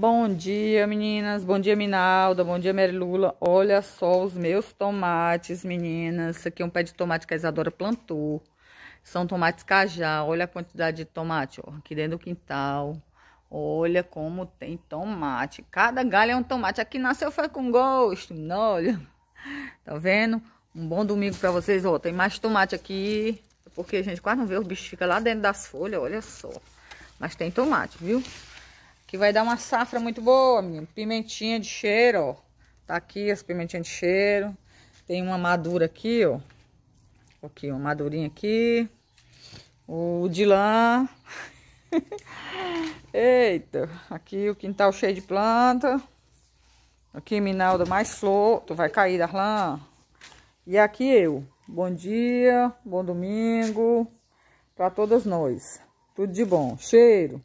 Bom dia, meninas. Bom dia, Minalda. Bom dia, Merlula. Olha só os meus tomates, meninas. aqui é um pé de tomate que a Isadora plantou. São tomates cajá. Olha a quantidade de tomate, ó. Aqui dentro do quintal. Olha como tem tomate. Cada galho é um tomate. Aqui nasceu foi com gosto. Não, olha. Tá vendo? Um bom domingo pra vocês. Ó, tem mais tomate aqui. Porque, gente, quase não vê. O bicho fica lá dentro das folhas. Olha só. Mas tem tomate, viu? que vai dar uma safra muito boa, minha Pimentinha de cheiro, ó. Tá aqui as pimentinhas de cheiro. Tem uma madura aqui, ó. Aqui, uma madurinha aqui. O de lã. Eita. Aqui o quintal cheio de planta. Aqui, Minaldo mais solto, Tu vai cair da lã. E aqui eu. Bom dia, bom domingo. Pra todas nós. Tudo de bom. Cheiro.